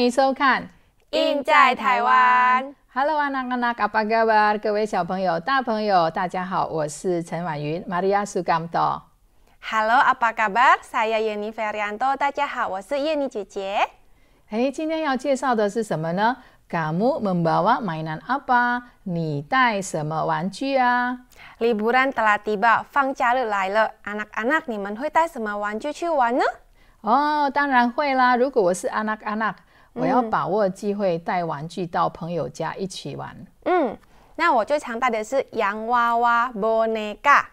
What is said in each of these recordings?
欢迎收看《印在台湾》。h e a n a a n a k apa k a b a 各位小朋友、大朋友，大家好，我是陈婉云，Maria Sugamdo。Hello，apa k a b a s a a y e n n Ferianto，大家好，我是 y e 姐姐。哎，今天要介绍的是什么呢？Kamu m e b a w a mainan apa？你带什么玩具呀 l i b r a n telah tiba，放假乐来了。a n a a n a 你们会带什么玩具去玩呢？哦，当然会啦。如果我是 Anak-anak，我要把握机会带玩具到朋友家一起玩。嗯，那我最常带的是洋娃娃 Bonica。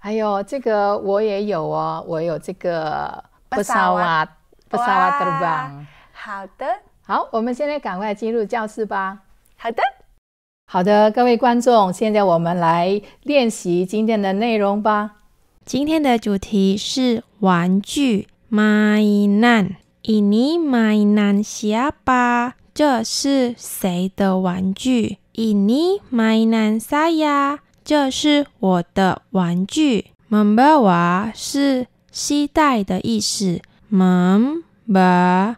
哎呦，这个我也有哦，我有这个布萨瓦布萨瓦德吧。好的。好，我们现在赶快进入教室吧。好的，好的，各位观众，现在我们来练习今天的内容吧。今天的主题是玩具 My Nan。Ini mainan siapa？这是谁的玩具？Ini mainan saya，这是我的玩具。Membawa 是携带的意思。Membawa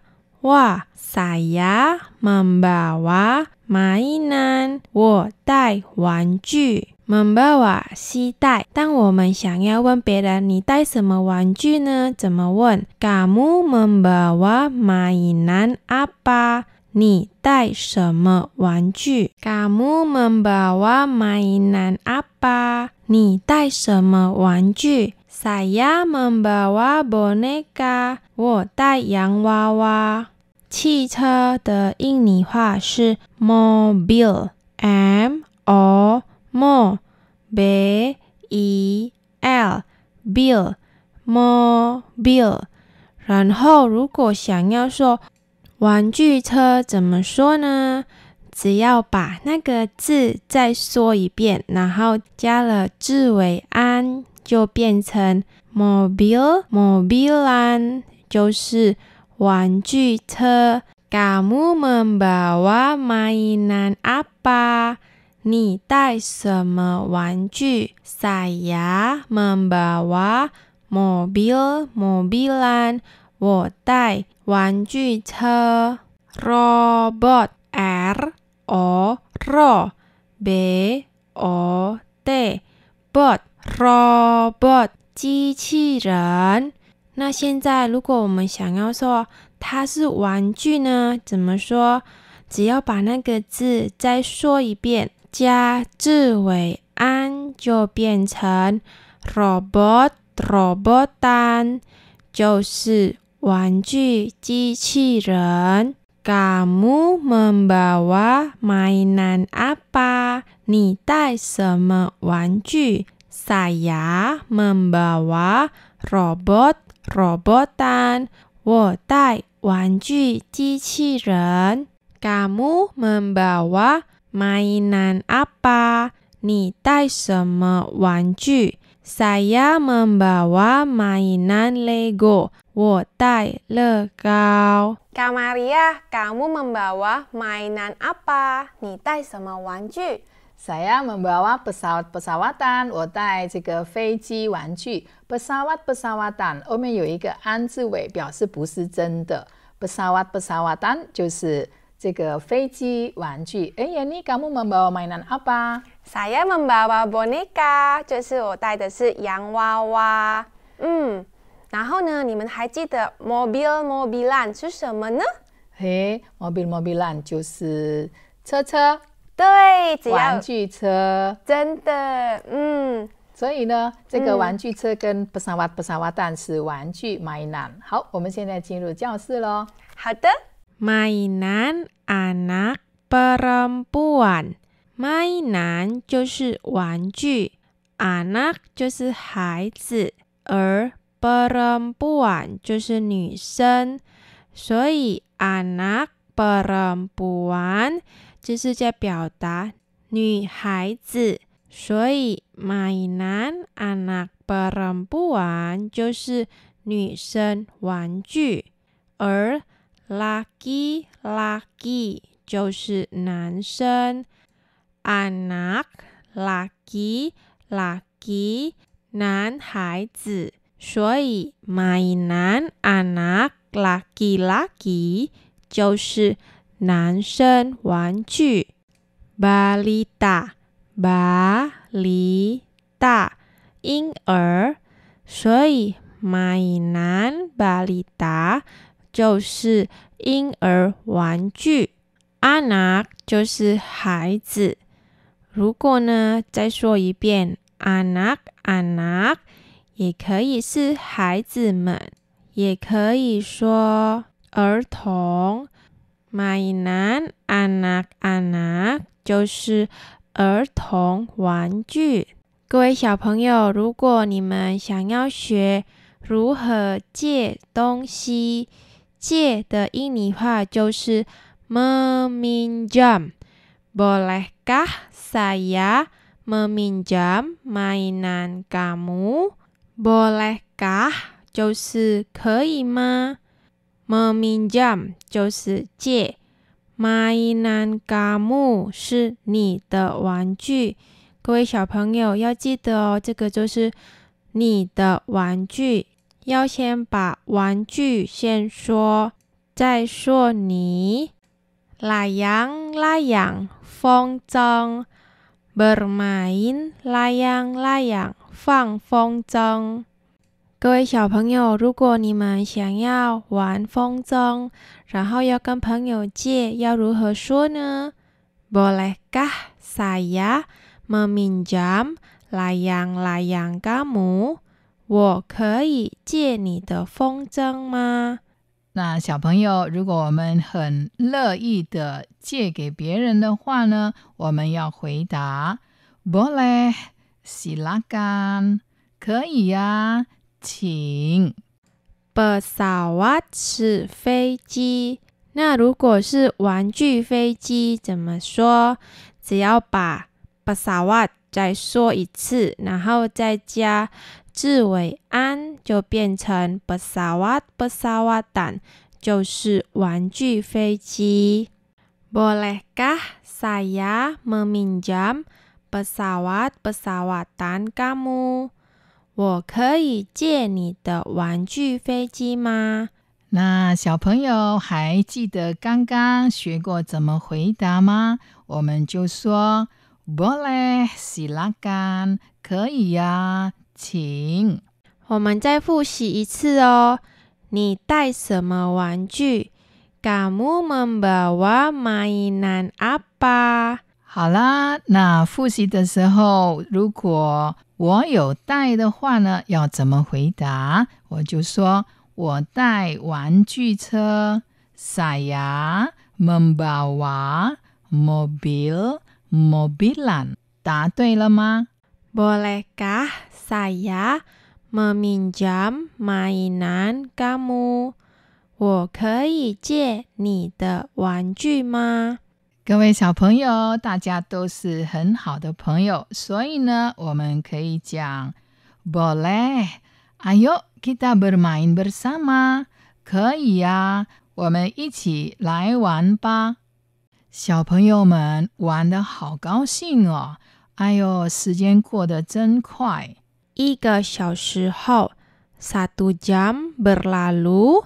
saya membawa mainan，我带玩具。membawa sisi。当我们想要问别人你带什么玩具呢？怎么问？Kamu membawa mainan apa？你带什么玩具？Kamu membawa mainan apa？你带什么玩具？Saya membawa boneka。我带洋娃娃。汽车的印尼话是 mobil。m o m o r e b e, l e bill, mobile。然后，如果想要说玩具车怎么说呢？只要把那个字再说一遍，然后加了“字尾安”，就变成 mobile, mobilean，就是玩具车。kamu membawa mainan apa? 你带什么玩具？membawa mobil mobilan a。我带玩具车。Robot R O R B O T。Robot 机器人。那现在，如果我们想要说它是玩具呢？怎么说？只要把那个字再说一遍。加智伟安就变成 robot robotan，就是玩具机器人。kamu membawa mainan apa？你带什么玩具？saya membawa robot robotan，我带玩具机器人。kamu membawa mainan apa? Ni tai semua wanju? Saya membawa mainan Lego. Wo tai legao. Kamaria, kamu membawa mainan apa? Ni tai semua wanju? Saya membawa pesawat-pesawatan. Wo tai jika feiji wanju. Pesawat-pesawatan. Omen yo ike an zi wei, pesawat pesawatan 就是这个飞机玩具，哎，今天你带了玩具就是我带的是洋娃娃。嗯，然后呢？你们还记得 “mobile mobile land” 是什么呢？哎，“mobile mobile land” 就是车车。对，只要玩具车。真的，嗯。所以呢，这个玩具车跟“布沙哇布沙哇”蛋是玩具玩具。好，我们现在进入教室喽。好的。玩具，孩子，女。玩具就是玩具，孩子就是孩子，而女就是女生，所以孩子女就是在表达女孩子，所以玩具孩子女就是女生玩具，而。laki-laki 就是男生，anak laki-laki 男孩子，所以 mainan anak laki-laki 就是男生玩具。balita balita 婴儿，所以 mainan balita。就是婴儿玩具，anak 就是孩子。如果呢，再说一遍，anak anak 也可以是孩子们，也可以说儿童。My n anak anak 就是儿童玩具。各位小朋友，如果你们想要学如何借东西。借的印尼话就是 “meminjam”。bolehkah saya meminjam mainan kamu？bolehkah 就是可以吗？“meminjam” 就是借，mainan kamu 是你的玩具。各位小朋友要记得哦，这个就是你的玩具。要先把玩具先说，再说你。拉洋拉洋，风筝。不买，拉洋拉洋，放风筝。各位小朋友，如果你们想要玩风筝，然后要跟朋友借，要如何说呢？bolehkah saya meminjam layang-layang kamu？我可以借你的风筝吗？那小朋友，如果我们很乐意的借给别人的话呢？我们要回答不嘞，是啦干，可以呀，请。巴萨瓦是飞机。那如果是玩具飞机怎么说？只要把巴萨瓦再说一次，然后再加。字尾安就变成 pesawat pesawatan，就是玩具飞机。Bolehkah saya meminjam pesawat pesawatan kamu？我可以借你的玩具飞机吗？那小朋友还记得刚刚学过怎么回答吗？我们就说 boleh，silakan，可以呀。请，我们再复习一次哦。你带什么玩具 g a m b a wa mainan apa？好啦，那复习的时候，如果我有带的话呢，要怎么回答？我就说我带玩具车，saia membawa mobil, mobilan。答对了吗？Bolehkah saya meminjam mainan kamu? 我可以借你的玩具吗？各位小朋友，大家都是很好的朋友，所以呢，我们可以讲 boleh。Ayo kita bermain bersama，可以呀、啊，我们一起来玩吧。小朋友们玩的好高兴哦。哎呦，时间过得真快！一个小时后，satu jam berlalu。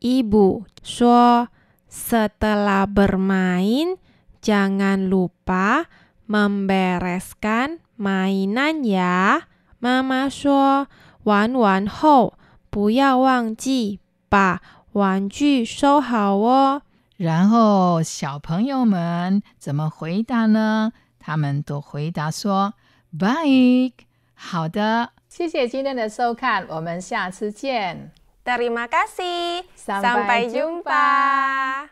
Ibu 说：“Setelah bermain，jangan lupa membereskan mainan ya。”妈妈说：“玩完后不要忘记把玩具收好哦。”然后小朋友们怎么回答呢？他们都回答说 b a i k 好的，谢谢今天的收看，我们下次见。Terima kasih，sampai jumpa。”